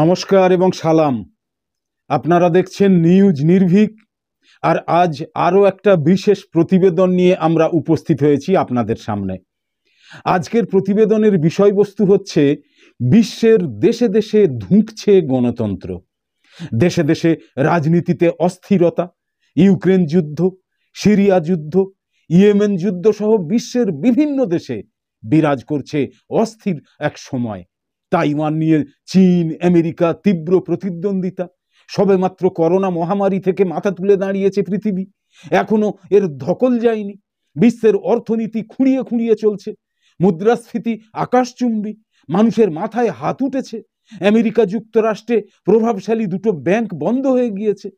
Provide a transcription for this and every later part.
নমস্কার এবং সালাম আপনারা দেখছেন নিউজ নির্ভীক আর আজ আরও একটা বিশেষ প্রতিবেদন নিয়ে আমরা উপস্থিত হয়েছি আপনাদের সামনে আজকের প্রতিবেদনের বিষয়বস্তু হচ্ছে বিশ্বের দেশে দেশে ধুঁকছে গণতন্ত্র দেশে দেশে রাজনীতিতে অস্থিরতা ইউক্রেন যুদ্ধ সিরিয়া যুদ্ধ ইয়েমেন যুদ্ধ সহ বিশ্বের বিভিন্ন দেশে বিরাজ করছে অস্থির এক সময় তাইওয়ান নিয়ে চীন আমেরিকা তীব্র প্রতিদ্বন্দ্বিতা সবেমাত্র করোনা মহামারী থেকে মাথা তুলে দাঁড়িয়েছে পৃথিবী এখনো এর ধকল যায়নি বিশ্বের অর্থনীতি খুঁড়িয়ে খুঁড়িয়ে চলছে মুদ্রাস্ফীতি আকাশচুম্বী মানুষের মাথায় হাত উঠেছে আমেরিকা যুক্তরাষ্ট্রে প্রভাবশালী দুটো ব্যাংক বন্ধ হয়ে গিয়েছে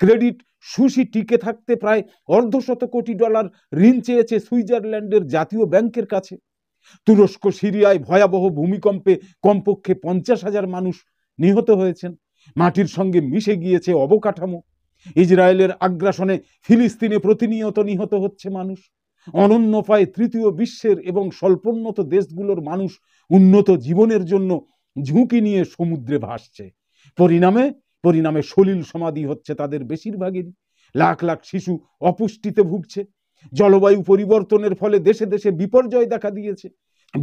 ক্রেডিট সুশি টিকে থাকতে প্রায় অর্ধশত কোটি ডলার ঋণ চেয়েছে সুইজারল্যান্ডের জাতীয় ব্যাংকের কাছে তুরস্ক সিরিয়ায় ভয়াবহ ভূমিকম্পে কমপক্ষে পঞ্চাশ হাজার মানুষ নিহত হয়েছেন মাটির সঙ্গে মিশে গিয়েছে অবকাঠামো ইসরায়েলের আগ্রাসনে ফিলিস্তিনে প্রতিনিয়ত নিহত হচ্ছে মানুষ অনন্যপায় তৃতীয় বিশ্বের এবং স্বল্পোন্নত দেশগুলোর মানুষ উন্নত জীবনের জন্য ঝুঁকি নিয়ে সমুদ্রে ভাসছে পরিণামে পরিণামে সলিল সমাধি হচ্ছে তাদের বেশিরভাগেরই লাখ লাখ শিশু অপুষ্টিতে ভুগছে জলবায়ু পরিবর্তনের ফলে দেশে দেশে বিপর্যয় দেখা দিয়েছে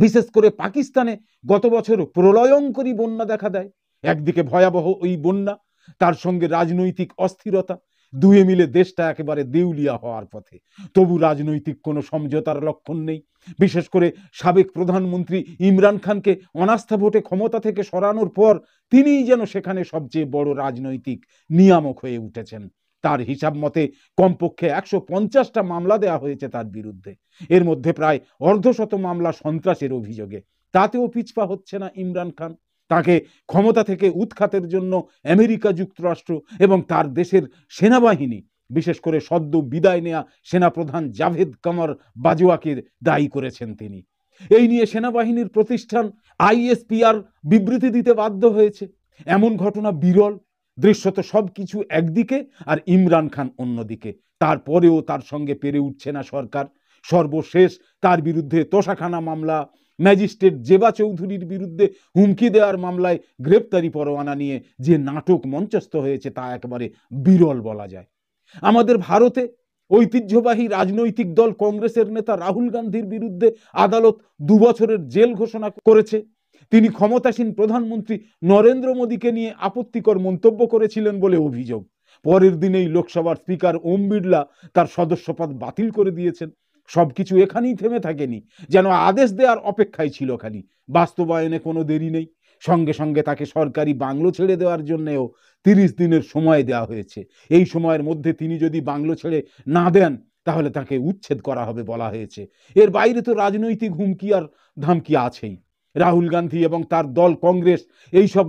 বিশেষ করে পাকিস্তানে গত বছর প্রলয়ঙ্করী বন্যা দেখা দেয় একদিকে ভয়াবহ ওই বন্যা তার সঙ্গে রাজনৈতিক অস্থিরতা দুয়ে মিলে দেশটা একেবারে দেউলিয়া হওয়ার পথে তবু রাজনৈতিক কোনো সমঝোতার লক্ষণ নেই বিশেষ করে সাবেক প্রধানমন্ত্রী ইমরান খানকে অনাস্থা ভোটে ক্ষমতা থেকে সরানোর পর তিনিই যেন সেখানে সবচেয়ে বড় রাজনৈতিক নিয়ামক হয়ে উঠেছেন তার হিসাব মতে কমপক্ষে একশো পঞ্চাশটা মামলা দেয়া হয়েছে তার বিরুদ্ধে এর মধ্যে প্রায় অর্ধশত মামলা সন্ত্রাসের অভিযোগে তাতেও পিছপা হচ্ছে না ইমরান খান তাকে ক্ষমতা থেকে উৎখাতের জন্য আমেরিকা যুক্তরাষ্ট্র এবং তার দেশের সেনাবাহিনী বিশেষ করে সদ্য বিদায় নেয়া সেনাপ্রধান জাভেদ কামার বাজওয়াকে দায়ী করেছেন তিনি এই নিয়ে সেনাবাহিনীর প্রতিষ্ঠান আইএসপিআর বিবৃতি দিতে বাধ্য হয়েছে এমন ঘটনা বিরল দৃশ্যত সব কিছু একদিকে আর ইমরান খান অন্যদিকে তারপরেও তার সঙ্গে পেরে উঠছে না সরকার সর্বশেষ তার বিরুদ্ধে তোষাখানা মামলা ম্যাজিস্ট্রেট জেবা চৌধুরীর বিরুদ্ধে হুমকি দেওয়ার মামলায় গ্রেপ্তারি পরোয়ানা নিয়ে যে নাটক মঞ্চস্থ হয়েছে তা একেবারে বিরল বলা যায় আমাদের ভারতে ঐতিহ্যবাহী রাজনৈতিক দল কংগ্রেসের নেতা রাহুল গান্ধীর বিরুদ্ধে আদালত দুবছরের জেল ঘোষণা করেছে তিনি ক্ষমতাসীন প্রধানমন্ত্রী নরেন্দ্র মোদীকে নিয়ে আপত্তিকর মন্তব্য করেছিলেন বলে অভিযোগ পরের দিনেই লোকসভার স্পিকার ওম বিড়লা তার সদস্যপদ বাতিল করে দিয়েছেন সব কিছু এখানেই থেমে থাকেনি যেন আদেশ দেওয়ার অপেক্ষায় ছিল খালি বাস্তবায়নে কোনো দেরি নেই সঙ্গে সঙ্গে তাকে সরকারি বাংলো ছেড়ে দেওয়ার জন্যেও তিরিশ দিনের সময় দেওয়া হয়েছে এই সময়ের মধ্যে তিনি যদি বাংলো ছেড়ে না দেন তাহলে তাকে উচ্ছেদ করা হবে বলা হয়েছে এর বাইরে তো রাজনৈতিক হুমকি আর ধামকি আছেই রাহুল গান্ধী এবং তার দল কংগ্রেস এই সব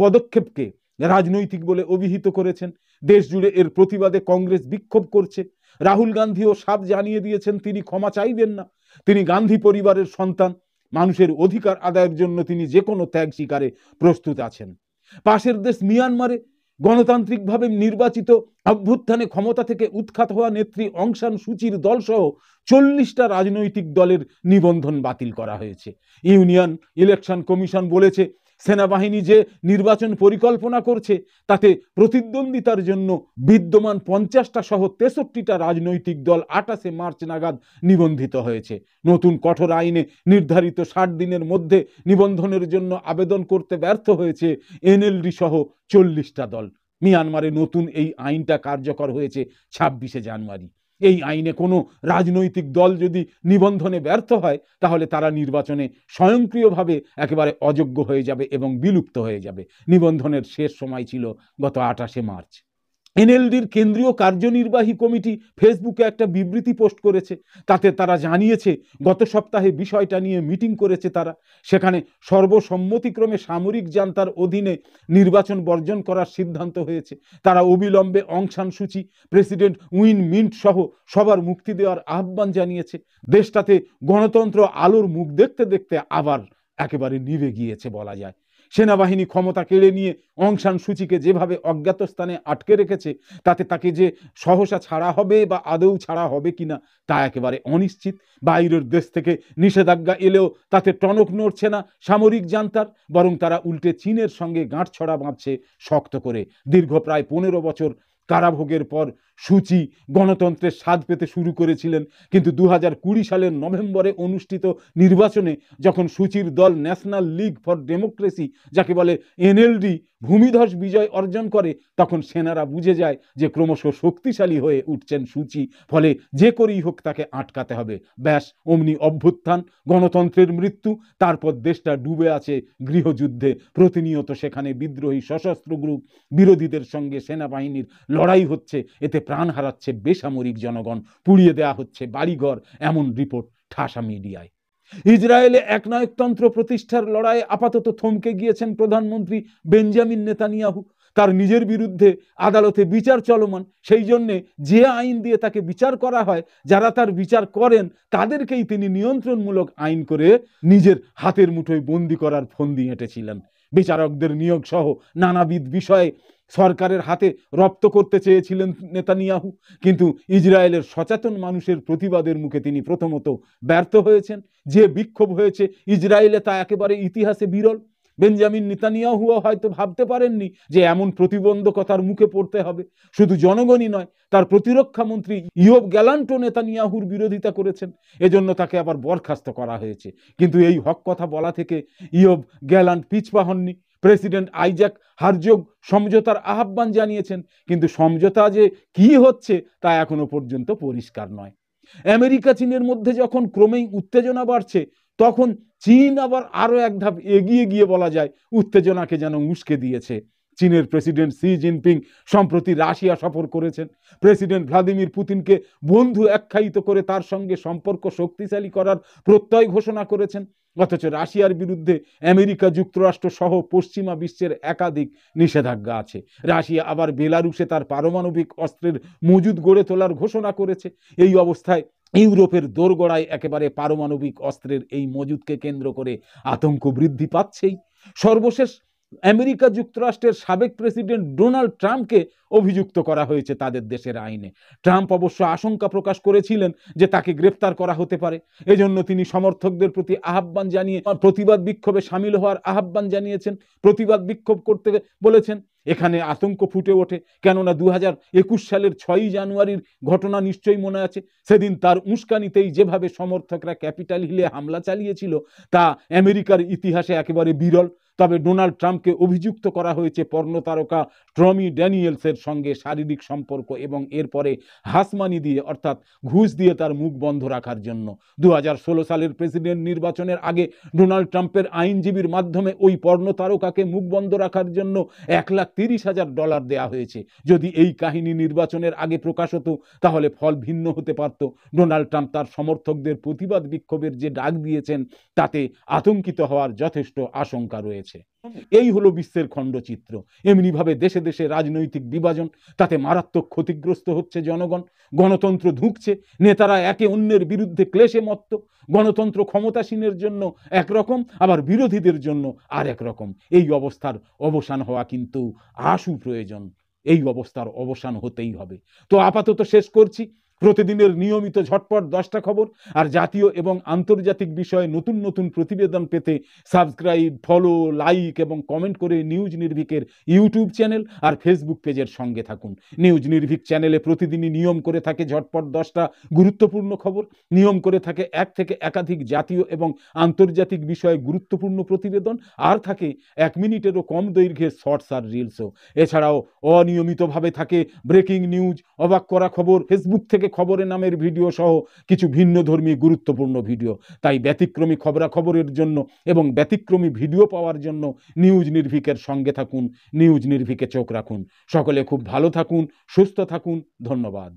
পদক্ষেপকে রাজনৈতিক বলে অভিহিত করেছেন দেশ জুড়ে এর প্রতিবাদে কংগ্রেস বিক্ষোভ করছে রাহুল গান্ধীও সাপ জানিয়ে দিয়েছেন তিনি ক্ষমা চাইবেন না তিনি গান্ধী পরিবারের সন্তান মানুষের অধিকার আদায়ের জন্য তিনি যে কোনো ত্যাগ শিকারে প্রস্তুত আছেন পাশের দেশ মিয়ানমারে গণতান্ত্রিকভাবে নির্বাচিত অভ্যুত্থানে ক্ষমতা থেকে উৎখাত হওয়া নেত্রী অংশান সূচির দলসহ চল্লিশটা রাজনৈতিক দলের নিবন্ধন বাতিল করা হয়েছে ইউনিয়ন ইলেকশন কমিশন বলেছে সেনাবাহিনী যে নির্বাচন পরিকল্পনা করছে তাতে প্রতিদ্বন্দ্বিতার জন্য বিদ্যমান পঞ্চাশটা সহ তেষট্টিটা রাজনৈতিক দল আটাশে মার্চ নাগাদ নিবন্ধিত হয়েছে নতুন কঠোর আইনে নির্ধারিত ষাট দিনের মধ্যে নিবন্ধনের জন্য আবেদন করতে ব্যর্থ হয়েছে এনএলডি সহ চল্লিশটা দল মিয়ানমারে নতুন এই আইনটা কার্যকর হয়েছে ছাব্বিশে জানুয়ারি এই আইনে কোনো রাজনৈতিক দল যদি নিবন্ধনে ব্যর্থ হয় তাহলে তারা নির্বাচনে স্বয়ংক্রিয়ভাবে একেবারে অযোগ্য হয়ে যাবে এবং বিলুপ্ত হয়ে যাবে নিবন্ধনের শেষ সময় ছিল গত আঠাশে মার্চ এনএলডির কেন্দ্রীয় কার্যনির্বাহী কমিটি ফেসবুকে একটা বিবৃতি পোস্ট করেছে তাতে তারা জানিয়েছে গত সপ্তাহে বিষয়টা নিয়ে মিটিং করেছে তারা সেখানে সর্বসম্মতিক্রমে সামরিক জান্তার অধীনে নির্বাচন বর্জন করার সিদ্ধান্ত হয়েছে তারা অবিলম্বে অংশান সূচি প্রেসিডেন্ট উইন মিন্ট সহ সবার মুক্তি দেওয়ার আহ্বান জানিয়েছে দেশটাতে গণতন্ত্র আলোর মুখ দেখতে দেখতে আবার একেবারে নিভে গিয়েছে বলা যায় সেনাবাহিনী ক্ষমতা কেড়ে নিয়ে অংশান সূচিকে যেভাবে অজ্ঞাত স্থানে আটকে রেখেছে তাতে তাকে যে সহসা ছাড়া হবে বা আদৌ ছাড়া হবে কিনা তা একেবারে অনিশ্চিত বাইরের দেশ থেকে নিষেধাজ্ঞা এলেও তাতে টনক নড়ছে না সামরিক জান্তার বরং তারা উল্টে চীনের সঙ্গে গাঁট ছড়া বাঁধছে শক্ত করে দীর্ঘ প্রায় পনেরো বছর কারাভোগের পর সূচি গণতন্ত্রের স্বাদ পেতে শুরু করেছিলেন কিন্তু দু সালের নভেম্বরে অনুষ্ঠিত নির্বাচনে যখন সূচির দল ন্যাশনাল লিগ ফর ডেমোক্রেসি যাকে বলে এনএলডি ভূমিধস বিজয় অর্জন করে তখন সেনারা বুঝে যায় যে ক্রমশ শক্তিশালী হয়ে উঠছেন সূচি ফলে যে করেই হোক তাকে আটকাতে হবে ব্যাস অমনি অভ্যুত্থান গণতন্ত্রের মৃত্যু তারপর দেশটা ডুবে আছে গৃহযুদ্ধে প্রতিনিয়ত সেখানে বিদ্রোহী সশস্ত্র গ্রুপ বিরোধীদের সঙ্গে সেনাবাহিনীর লড়াই হচ্ছে এতে প্রাণ হারাচ্ছে বেসামরিক জনগণ পুড়িয়ে দেয়া হচ্ছে বাড়িঘর এমন রিপোর্ট ঠাসা মিডিয়ায় ইসরায়েলে একনায়কতন্ত্র প্রতিষ্ঠার লড়াই আপাতত থমকে গিয়েছেন প্রধানমন্ত্রী বেঞ্জামিন নেতানিয়াহু তার নিজের বিরুদ্ধে আদালতে বিচার চলমান সেই জন্যে যে আইন দিয়ে তাকে বিচার করা হয় যারা তার বিচার করেন তাদেরকেই তিনি নিয়ন্ত্রণমূলক আইন করে নিজের হাতের মুঠোয় বন্দি করার ফন্দি হেঁটেছিলেন বিচারকদের নিয়োগ সহ নানাবিধ বিষয়ে সরকারের হাতে রপ্ত করতে চেয়েছিলেন নেতানিয়াহু কিন্তু ইসরায়েলের সচেতন মানুষের প্রতিবাদের মুখে তিনি প্রথমত ব্যর্থ হয়েছেন যে বিক্ষোভ হয়েছে ইসরায়েলে তা একেবারে ইতিহাসে বিরল বেঞ্জামিন নেতানিয়াহুও হয়তো ভাবতে পারেননি যে এমন প্রতিবন্ধকতার মুখে পড়তে হবে শুধু জনগণই নয় তার প্রতিরক্ষা মন্ত্রী ইয়োব গ্যালান্টো নেতানিয়াহুর বিরোধিতা করেছেন এজন্য তাকে আবার বরখাস্ত করা হয়েছে কিন্তু এই হক কথা বলা থেকে ইয়ব গ্যালান্ট পিছপা হননি প্রেসিডেন্ট আইজাক হারজোগ সমঝোতার আহ্বান জানিয়েছেন কিন্তু সমঝোতা যে কি হচ্ছে তা এখনো পর্যন্ত পরিষ্কার নয় আমেরিকা চীনের মধ্যে যখন ক্রমেই উত্তেজনা বাড়ছে তখন চীন আবার আরও এক ধাপ এগিয়ে গিয়ে বলা যায় উত্তেজনাকে যেন উস্কে দিয়েছে চীনের প্রেসিডেন্ট সি জিনপিং সম্প্রতি রাশিয়া সফর করেছেন প্রেসিডেন্ট ভ্লাদিমির পুতিনকে বন্ধু আখ্যায়িত করে তার সঙ্গে সম্পর্ক শক্তিশালী করার প্রত্যয় ঘোষণা করেছেন অথচ রাশিয়ার বিরুদ্ধে আমেরিকা যুক্তরাষ্ট্র সহ পশ্চিমা বিশ্বের একাধিক নিষেধাজ্ঞা আছে রাশিয়া আবার বেলারুসে তার পারমাণবিক অস্ত্রের মজুদ গড়ে তোলার ঘোষণা করেছে এই অবস্থায় ইউরোপের দোরগোড়ায় একেবারে পারমাণবিক অস্ত্রের এই মজুদকে কেন্দ্র করে আতঙ্ক বৃদ্ধি পাচ্ছেই সর্বশেষ আমেরিকা যুক্তরাষ্ট্রের সাবেক প্রেসিডেন্ট ডোনাল্ড ট্রাম্পকে অভিযুক্ত করা হয়েছে তাদের দেশের আইনে ট্রাম্প অবশ্য আশঙ্কা প্রকাশ করেছিলেন যে তাকে গ্রেপ্তার করা হতে পারে এজন্য তিনি সমর্থকদের প্রতি আহ্বান জানিয়ে প্রতিবাদ বিক্ষোভে সামিল হওয়ার আহ্বান জানিয়েছেন প্রতিবাদ বিক্ষোভ করতে বলেছেন এখানে আতঙ্ক ফুটে ওঠে কেননা দু হাজার একুশ সালের ছয়ই জানুয়ারির ঘটনা নিশ্চয়ই মনে আছে সেদিন তার উস্কানিতেই যেভাবে সমর্থকরা ক্যাপিটাল হিলে হামলা চালিয়েছিল তা আমেরিকার ইতিহাসে একেবারে বিরল তবে ডোনাল্ড ট্রাম্পকে অভিযুক্ত করা হয়েছে পর্ণতারকা ট্রমি ড্যানিয়েলসের সঙ্গে শারীরিক সম্পর্ক এবং এরপরে হাসমানি দিয়ে অর্থাৎ ঘুষ দিয়ে তার মুখ বন্ধ রাখার জন্য দু সালের প্রেসিডেন্ট নির্বাচনের আগে ডোনাল্ড ট্রাম্পের আইনজীবীর মাধ্যমে ওই পর্ণতারকাকে মুখ বন্ধ রাখার জন্য এক লাখ তিরিশ হাজার ডলার দেয়া হয়েছে যদি এই কাহিনী নির্বাচনের আগে প্রকাশ হতো তাহলে ফল ভিন্ন হতে পারত ডোনাল্ড ট্রাম্প তার সমর্থকদের প্রতিবাদ বিক্ষোভের যে ডাক দিয়েছেন তাতে আতঙ্কিত হওয়ার যথেষ্ট আশঙ্কা রয়েছে হয়েছে এই হলো বিশ্বের খণ্ডচিত্র এমনিভাবে দেশে দেশে রাজনৈতিক বিভাজন তাতে মারাত্মক ক্ষতিগ্রস্ত হচ্ছে জনগণ গণতন্ত্র ধুঁকছে নেতারা একে অন্যের বিরুদ্ধে ক্লেশে মত্ত গণতন্ত্র ক্ষমতাসীনের জন্য একরকম আবার বিরোধীদের জন্য আর একরকম এই অবস্থার অবসান হওয়া কিন্তু আশু প্রয়োজন এই অবস্থার অবসান হতেই হবে তো আপাতত শেষ করছি প্রতিদিনের নিয়মিত ঝটপট দশটা খবর আর জাতীয় এবং আন্তর্জাতিক বিষয়ে নতুন নতুন প্রতিবেদন পেতে সাবস্ক্রাইব ফলো লাইক এবং কমেন্ট করে নিউজ নির্ভীকের ইউটিউব চ্যানেল আর ফেসবুক পেজের সঙ্গে থাকুন নিউজ নির্ভীক চ্যানেলে প্রতিদিনই নিয়ম করে থাকে ঝটপট দশটা গুরুত্বপূর্ণ খবর নিয়ম করে থাকে এক থেকে একাধিক জাতীয় এবং আন্তর্জাতিক বিষয়ে গুরুত্বপূর্ণ প্রতিবেদন আর থাকে এক মিনিটেরও কম দৈর্ঘ্যের শর্টস আর রিলসও এছাড়াও অনিয়মিতভাবে থাকে ব্রেকিং নিউজ অবাক করা খবর ফেসবুক থেকে খবরে নামের ভিডিও সহ কিছু ভিন্নধর্মী গুরুত্বপূর্ণ ভিডিও তাই ব্যতিক্রমী খবরাখবরের জন্য এবং ব্যতিক্রমী ভিডিও পাওয়ার জন্য নিউজ নির্ভিকের সঙ্গে থাকুন নিউজ নির্ভিকে চোখ রাখুন সকলে খুব ভালো থাকুন সুস্থ থাকুন ধন্যবাদ